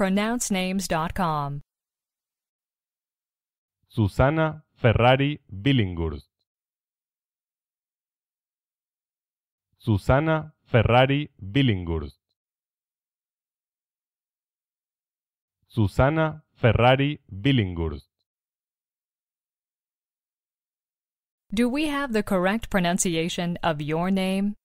pronouncenames.com. Susana Ferrari Billinghurst. Susana Ferrari Billinghurst. Susana Ferrari Billinghurst. Do we have the correct pronunciation of your name?